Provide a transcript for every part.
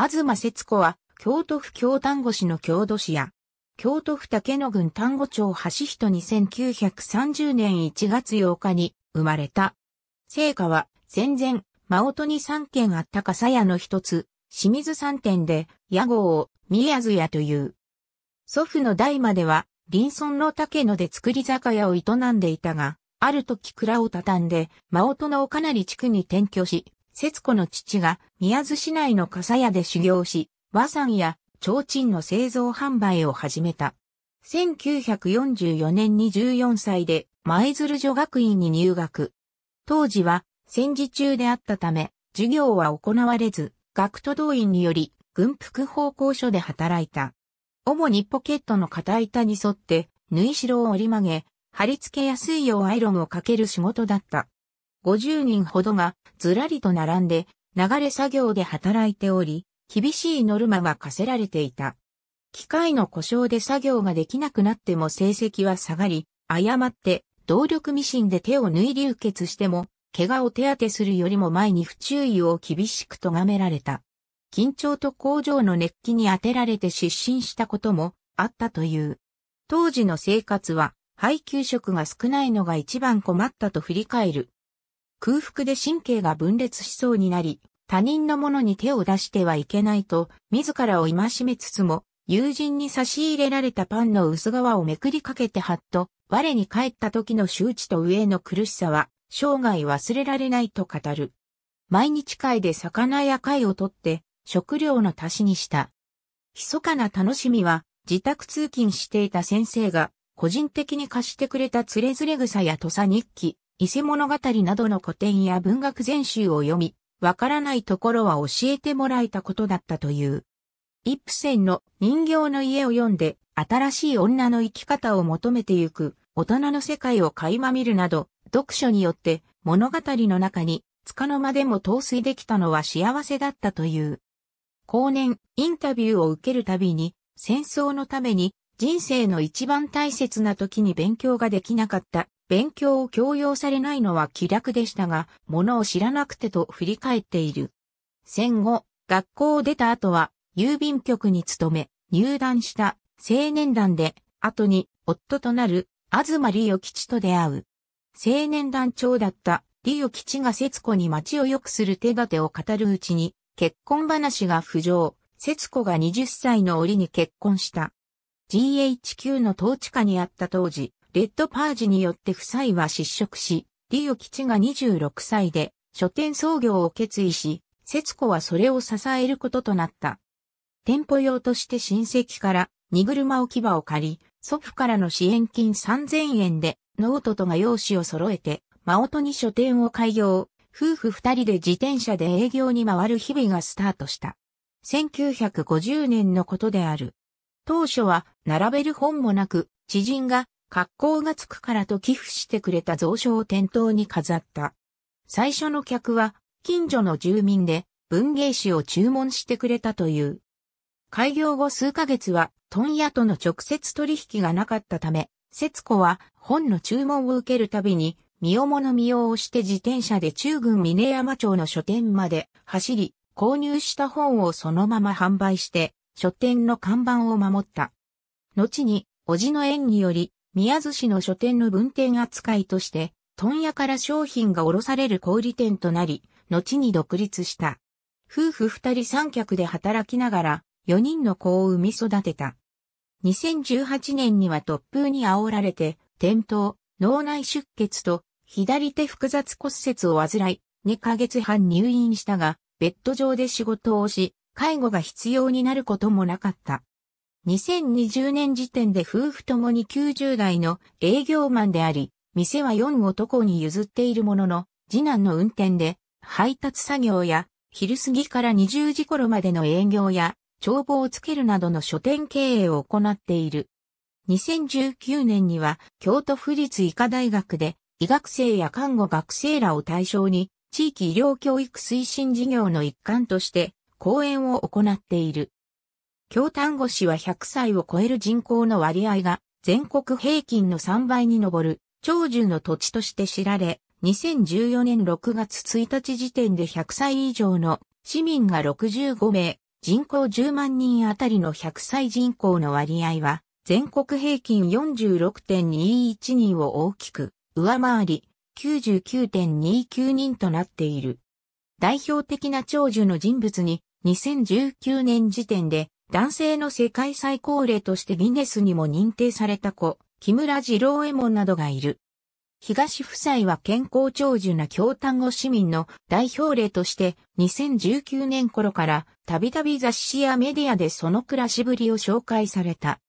東節子は、京都府京丹後市の郷土市や、京都府竹野郡丹後町橋人に1930年1月8日に生まれた。聖火は、戦前、真音に3軒あった笠屋の一つ、清水三店で、屋号を、宮津屋という。祖父の代までは、林村の竹野で作り酒屋を営んでいたが、ある時蔵を畳んで、真音のかなり地区に転居し、節子の父が宮津市内の笠屋で修行し、和山や提灯の製造販売を始めた。1944年に14歳で舞鶴女学院に入学。当時は戦時中であったため、授業は行われず、学徒動員により軍服奉公所で働いた。主にポケットの片板に沿って縫い代を折り曲げ、貼り付けやすいようアイロンをかける仕事だった。50人ほどがずらりと並んで流れ作業で働いており、厳しいノルマが課せられていた。機械の故障で作業ができなくなっても成績は下がり、誤って動力ミシンで手を縫い流血しても、怪我を手当てするよりも前に不注意を厳しく咎められた。緊張と工場の熱気に当てられて失神したこともあったという。当時の生活は配給食が少ないのが一番困ったと振り返る空腹で神経が分裂しそうになり、他人のものに手を出してはいけないと、自らを戒めつつも、友人に差し入れられたパンの薄皮をめくりかけてはっと、我に帰った時の周知と上の苦しさは、生涯忘れられないと語る。毎日会で魚や貝を取って、食料の足しにした。密かな楽しみは、自宅通勤していた先生が、個人的に貸してくれたつれづれ草や土佐日記、伊勢物語などの古典や文学全集を読み、わからないところは教えてもらえたことだったという。イップセンの人形の家を読んで、新しい女の生き方を求めてゆく、大人の世界を垣間見るなど、読書によって物語の中に、つかの間でも陶酔できたのは幸せだったという。後年、インタビューを受けるたびに、戦争のために、人生の一番大切な時に勉強ができなかった勉強を強要されないのは気楽でしたが、ものを知らなくてと振り返っている。戦後、学校を出た後は、郵便局に勤め、入団した青年団で、後に夫となる東りよ吉と出会う。青年団長だったりよ吉が節子に街を良くする手立てを語るうちに、結婚話が浮上、節子が20歳の折に結婚した。GHQ の統治下にあった当時、レッドパージによって夫妻は失職し、リオ吉が26歳で書店創業を決意し、節子はそれを支えることとなった。店舗用として親戚から荷車置き場を借り、祖父からの支援金3000円でノートとが用紙を揃えて、真音に書店を開業、夫婦二人で自転車で営業に回る日々がスタートした。1950年のことである。当初は並べる本もなく、知人が格好がつくからと寄付してくれた蔵書を店頭に飾った。最初の客は、近所の住民で、文芸誌を注文してくれたという。開業後数ヶ月は、問屋との直接取引がなかったため、節子は本の注文を受けるたびに、身をもの身を押して自転車で中軍峰山町の書店まで走り、購入した本をそのまま販売して、書店の看板を守った。後に、叔父の縁により、宮津市の書店の分店扱いとして、問屋から商品が卸される小売店となり、後に独立した。夫婦二人三脚で働きながら、四人の子を産み育てた。2018年には突風に煽られて、転倒、脳内出血と、左手複雑骨折を患い、2ヶ月半入院したが、ベッド上で仕事をし、介護が必要になることもなかった。2020年時点で夫婦ともに90代の営業マンであり、店は4男に譲っているものの、次男の運転で配達作業や昼過ぎから20時頃までの営業や帳簿をつけるなどの書店経営を行っている。2019年には京都府立医科大学で医学生や看護学生らを対象に地域医療教育推進事業の一環として講演を行っている。京丹後市は100歳を超える人口の割合が全国平均の3倍に上る長寿の土地として知られ、2014年6月1日時点で100歳以上の市民が65名、人口10万人あたりの100歳人口の割合は全国平均46.21人を大きく上回り99.29人となっている。代表的な長寿の人物に2019年時点で男性の世界最高齢としてギネスにも認定された子、木村次郎衛門などがいる。東夫妻は健康長寿な京丹後市民の代表例として2019年頃からたびたび雑誌やメディアでその暮らしぶりを紹介された。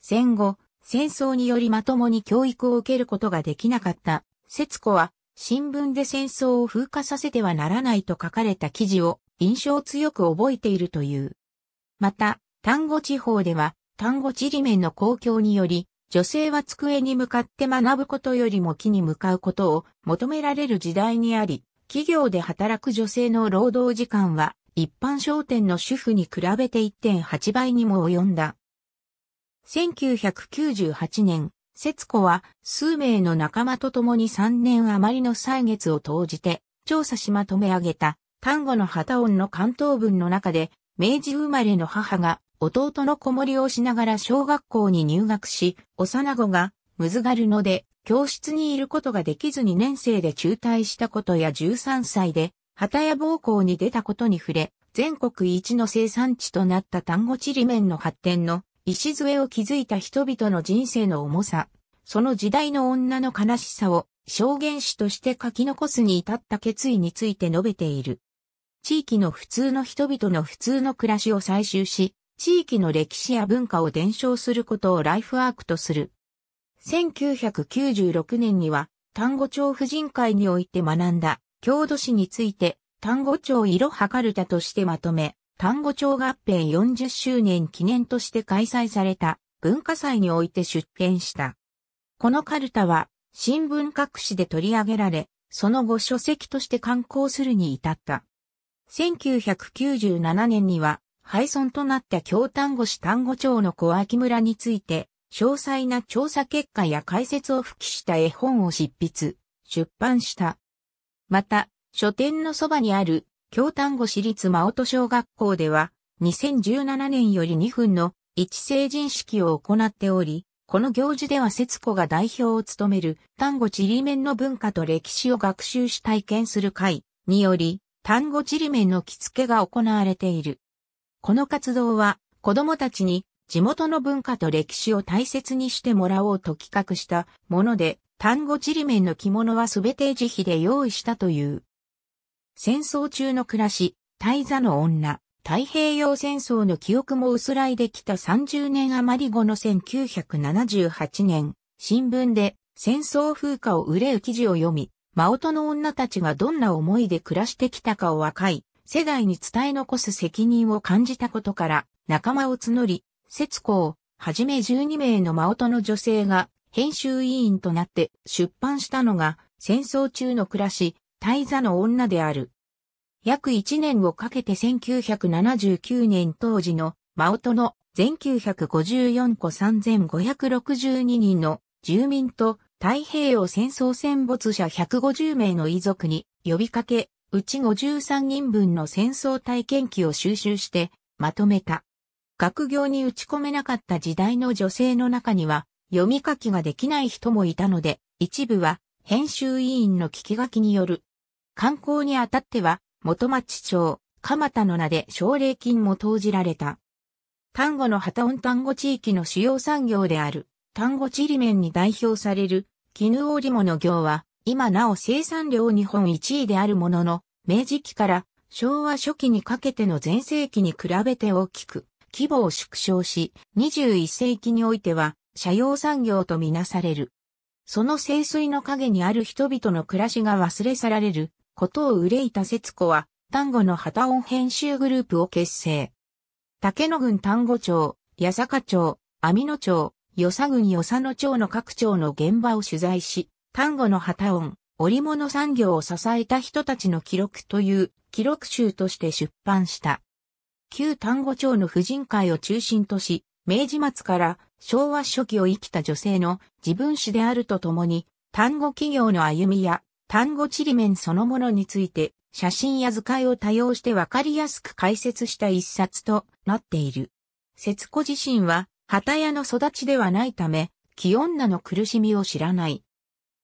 戦後、戦争によりまともに教育を受けることができなかった節子は新聞で戦争を風化させてはならないと書かれた記事を印象強く覚えているという。また、丹後地方では、丹後地理面の公共により、女性は机に向かって学ぶことよりも木に向かうことを求められる時代にあり、企業で働く女性の労働時間は一般商店の主婦に比べて1.8倍にも及んだ。1998年、節子は数名の仲間と共に3年余りの歳月を投じて調査しまとめ上げた単語の旗音の関東文の中で明治生まれの母が弟の子守をしながら小学校に入学し、幼子がむずがるので教室にいることができず2年生で中退したことや13歳で旗や暴行に出たことに触れ、全国一の生産地となった丹後地理面の発展の礎を築いた人々の人生の重さ、その時代の女の悲しさを証言詩として書き残すに至った決意について述べている。地域の普通の人々の普通の暮らしを採集し、地域の歴史や文化を伝承することをライフワークとする。1996年には、単語帳婦人会において学んだ、郷土史について、単語帳色ろはかるたとしてまとめ、単語帳合併40周年記念として開催された文化祭において出展した。このカルタは新聞各紙で取り上げられ、その後書籍として刊行するに至った。1997年には廃村となった京丹後市丹後町の小秋村について、詳細な調査結果や解説を付記した絵本を執筆、出版した。また、書店のそばにある京丹後市立真音小学校では、2017年より2分の一成人式を行っており、この行事では節子が代表を務める丹後ちりめんの文化と歴史を学習し体験する会により、単語ちりめんの着付けが行われている。この活動は子供たちに地元の文化と歴史を大切にしてもらおうと企画したもので、単語ちりめんの着物はすべて自費で用意したという。戦争中の暮らし、大座の女、太平洋戦争の記憶も薄らいできた30年余り後の1978年、新聞で戦争風化を憂う記事を読み、マオトの女たちがどんな思いで暮らしてきたかを若い世代に伝え残す責任を感じたことから仲間を募り、節子をはじめ12名のマオトの女性が編集委員となって出版したのが戦争中の暮らし、大座の女である。約1年をかけて1979年当時のマオトの全954個3562人の住民と太平洋戦争戦没者150名の遺族に呼びかけ、うち53人分の戦争体験記を収集してまとめた。学業に打ち込めなかった時代の女性の中には読み書きができない人もいたので、一部は編集委員の聞き書きによる。観光にあたっては元町町、蒲田の名で奨励金も投じられた。単語の旗音単語地域の主要産業である。単語ちりめんに代表される絹織物業は、今なお生産量日本一位であるものの、明治期から昭和初期にかけての前世紀に比べて大きく、規模を縮小し、21世紀においては、社用産業とみなされる。その清水の陰にある人々の暮らしが忘れ去られることを憂いた節子は、単語の旗音編集グループを結成。竹野郡丹後町、八坂町、網野町、与佐郡与佐野町の各町の現場を取材し、丹後の旗音、織物産業を支えた人たちの記録という記録集として出版した。旧丹後町の婦人会を中心とし、明治末から昭和初期を生きた女性の自分史であるとともに、単語企業の歩みや単語ちりめんそのものについて写真や図解を多用してわかりやすく解説した一冊となっている。節子自身は旗屋の育ちではないため、気女の苦しみを知らない。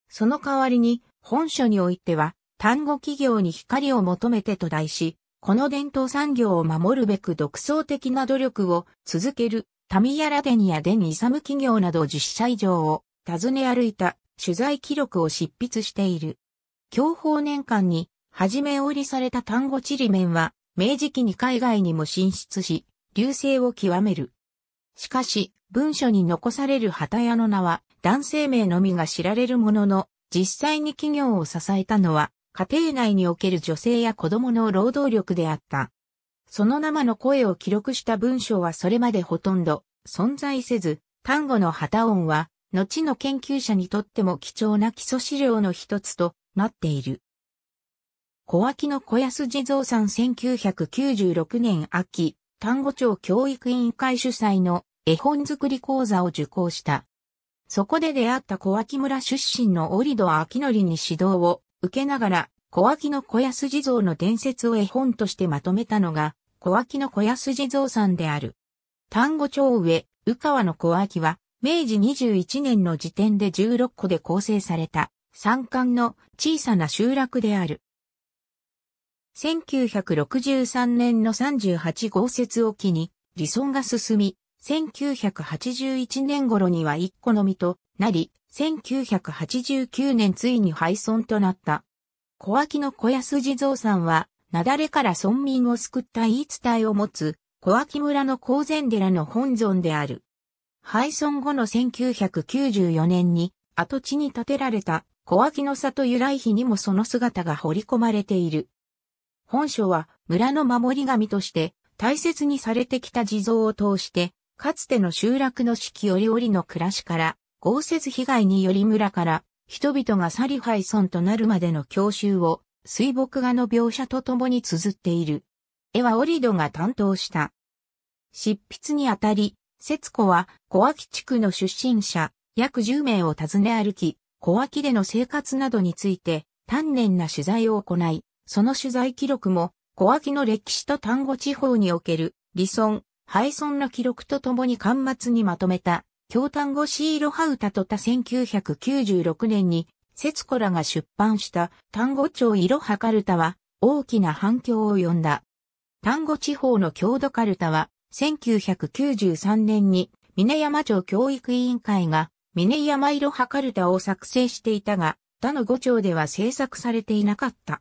その代わりに、本書においては、単語企業に光を求めてと題し、この伝統産業を守るべく独創的な努力を続ける、タミヤラデニアデニサム企業など10社以上を訪ね歩いた取材記録を執筆している。教法年間に、初め売りされた単語チリメンは、明治期に海外にも進出し、流星を極める。しかし、文書に残される旗屋の名は男性名のみが知られるものの、実際に企業を支えたのは、家庭内における女性や子供の労働力であった。その生の声を記録した文章はそれまでほとんど存在せず、単語の旗音は、後の研究者にとっても貴重な基礎資料の一つとなっている。小脇の小安地蔵さん1996年秋、単語庁教育委員会主催の絵本作り講座を受講した。そこで出会った小脇村出身の織戸明則に指導を受けながら、小脇の小安地蔵の伝説を絵本としてまとめたのが、小脇の小安地蔵さんである。単語帳上、宇川の小脇は、明治21年の時点で16個で構成された、山間の小さな集落である。1963年の38号節を機に、離村が進み、1981年頃には一個のみとなり、1989年ついに廃村となった。小秋の小安地蔵さんは、雪崩から村民を救った言い伝えを持つ、小秋村の高前寺の本尊である。廃村後の1994年に、跡地に建てられた小秋の里由来碑にもその姿が彫り込まれている。本書は村の守り神として大切にされてきた地蔵を通して、かつての集落の四季折々の暮らしから、豪雪被害により村から、人々がサリハイ村となるまでの教習を、水墨画の描写とともに綴っている。絵はオリドが担当した。執筆にあたり、節子は小脇地区の出身者、約10名を訪ね歩き、小脇での生活などについて、丹念な取材を行い、その取材記録も、小秋の歴史と単語地方における、離村、廃村の記録とともに巻末にまとめた、京単語シーロハウタとた1996年に、節子らが出版した単語町色ろはかるたは、大きな反響を呼んだ。単語地方の郷土かるたは、1993年に、峰山町教育委員会が、峰山色ろカルるを作成していたが、他の5町では制作されていなかった。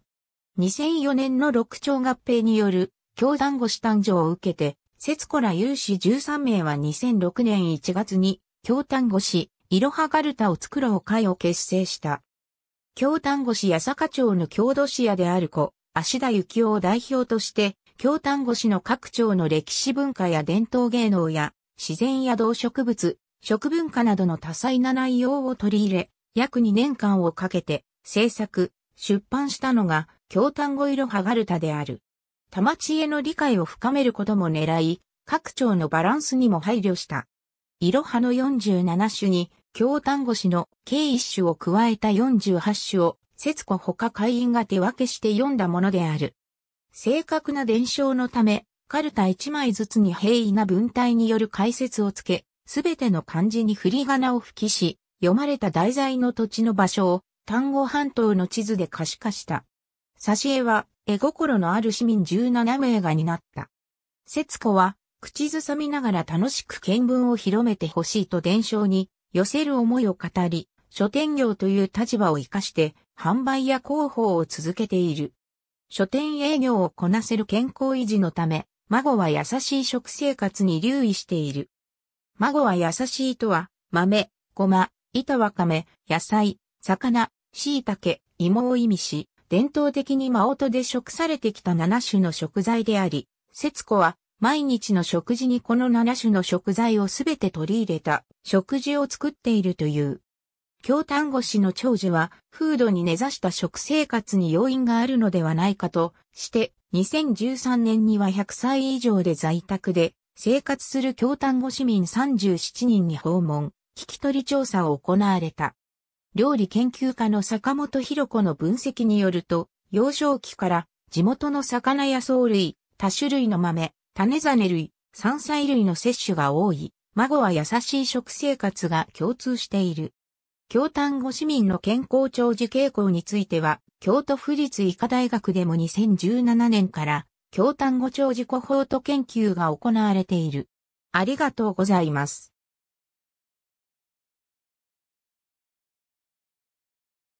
2004年の六町合併による教団護士誕生を受けて、節子ら有志13名は2006年1月に教団護士、いろはガるたを作ろう会を結成した。教団護士や坂町の郷土市屋である子、足田幸夫を代表として、京丹後市の各町の歴史文化や伝統芸能や自然や動植物、食文化などの多彩な内容を取り入れ、約2年間をかけて制作、出版したのが、京丹後色はがるたである。田町への理解を深めることも狙い、各町のバランスにも配慮した。色派の47種に、京丹後市の計1種を加えた48種を、節子他会員が手分けして読んだものである。正確な伝承のため、カルタ1枚ずつに平易な文体による解説をつけ、すべての漢字に振り仮名を吹きし、読まれた題材の土地の場所を丹後半島の地図で可視化した。挿絵は、絵心のある市民17名が担った。節子は、口ずさみながら楽しく見聞を広めてほしいと伝承に寄せる思いを語り、書店業という立場を活かして販売や広報を続けている。書店営業をこなせる健康維持のため、孫は優しい食生活に留意している。孫は優しいとは、豆、ごま、板わかめ、野菜、魚、椎茸、芋を意味し、伝統的に真音で食されてきた7種の食材であり、節子は毎日の食事にこの7種の食材をすべて取り入れた食事を作っているという。京丹後市の長寿は、風土に根ざした食生活に要因があるのではないかとして、2013年には100歳以上で在宅で生活する京丹後市民37人に訪問、聞き取り調査を行われた。料理研究家の坂本博子の分析によると、幼少期から地元の魚や藻類、多種類の豆、種種類、山菜類の摂取が多い、孫は優しい食生活が共通している。京丹後市民の健康長寿傾向については、京都府立医科大学でも2017年から京丹後長寿コホート研究が行われている。ありがとうございます。